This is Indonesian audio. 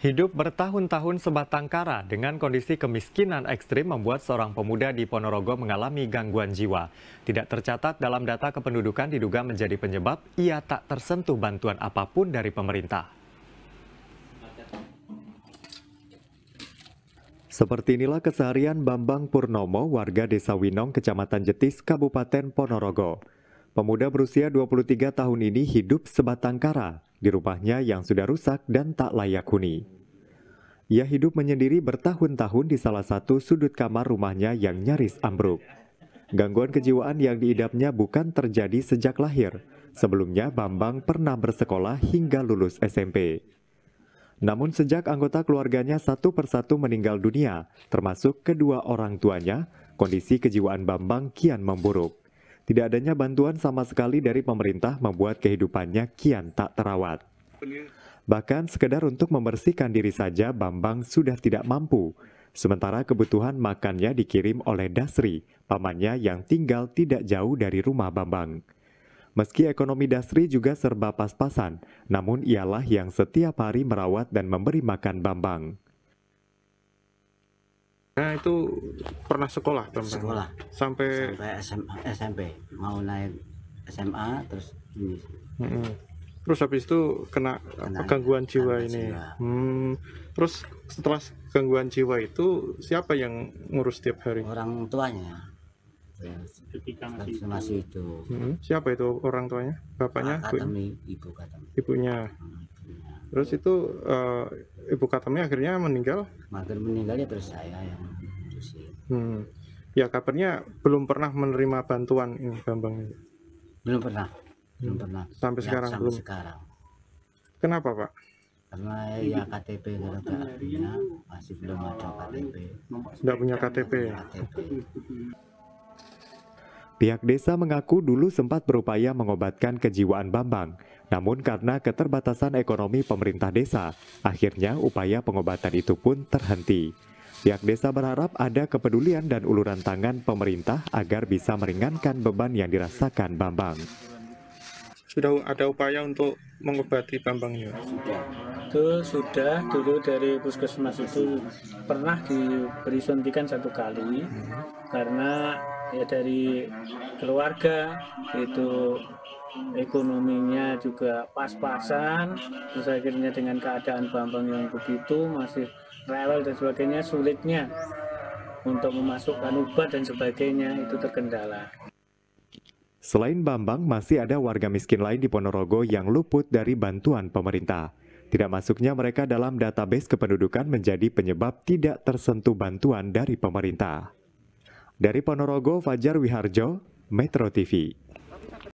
Hidup bertahun-tahun sebatang kara dengan kondisi kemiskinan ekstrim membuat seorang pemuda di Ponorogo mengalami gangguan jiwa. Tidak tercatat dalam data kependudukan diduga menjadi penyebab ia tak tersentuh bantuan apapun dari pemerintah. Seperti inilah keseharian Bambang Purnomo warga Desa Winong, Kecamatan Jetis, Kabupaten Ponorogo. Pemuda berusia 23 tahun ini hidup sebatang kara di rumahnya yang sudah rusak dan tak layak huni. Ia hidup menyendiri bertahun-tahun di salah satu sudut kamar rumahnya yang nyaris ambruk. Gangguan kejiwaan yang diidapnya bukan terjadi sejak lahir. Sebelumnya, Bambang pernah bersekolah hingga lulus SMP. Namun sejak anggota keluarganya satu persatu meninggal dunia, termasuk kedua orang tuanya, kondisi kejiwaan Bambang kian memburuk. Tidak adanya bantuan sama sekali dari pemerintah membuat kehidupannya kian tak terawat. Bahkan sekedar untuk membersihkan diri saja Bambang sudah tidak mampu. Sementara kebutuhan makannya dikirim oleh Dasri, pamannya yang tinggal tidak jauh dari rumah Bambang. Meski ekonomi Dasri juga serba pas-pasan, namun ialah yang setiap hari merawat dan memberi makan Bambang. Nah itu pernah sekolah teman sekolah sampai sampai SMA, SMP mau naik SMA terus ini -hmm. terus habis itu kena, kena gangguan jiwa ini Hmm. terus setelah gangguan jiwa itu siapa yang ngurus setiap hari orang tuanya ketika masih, itu, hmm. siapa itu orang tuanya bapaknya ibu. katami, ibunya Terus iya. itu uh, ibu Katami akhirnya meninggal? Mager meninggalnya terus saya yang Hmm. Ya kabarnya belum pernah menerima bantuan ini Bambang. Belum pernah. Hmm. Belum pernah. Sampai ya, sekarang sampai belum. sekarang. Kenapa, Pak? Karena ya KTP gara-gara masih belum ada KTP. Tidak punya KTP. Ya? KTP. Pihak desa mengaku dulu sempat berupaya mengobatkan kejiwaan Bambang, namun karena keterbatasan ekonomi pemerintah desa, akhirnya upaya pengobatan itu pun terhenti. Pihak desa berharap ada kepedulian dan uluran tangan pemerintah agar bisa meringankan beban yang dirasakan Bambang. Sudah ada upaya untuk mengobati Bambang Itu sudah dulu dari puskesmas itu pernah diberi suntikan satu kali hmm. karena ya dari keluarga itu ekonominya juga pas-pasan terus akhirnya dengan keadaan Bambang yang begitu masih rewel dan sebagainya sulitnya untuk memasukkan obat dan sebagainya itu terkendala. Selain Bambang, masih ada warga miskin lain di Ponorogo yang luput dari bantuan pemerintah. Tidak masuknya mereka dalam database kependudukan menjadi penyebab tidak tersentuh bantuan dari pemerintah. Dari Ponorogo, Fajar Wiharjo, Metro TV.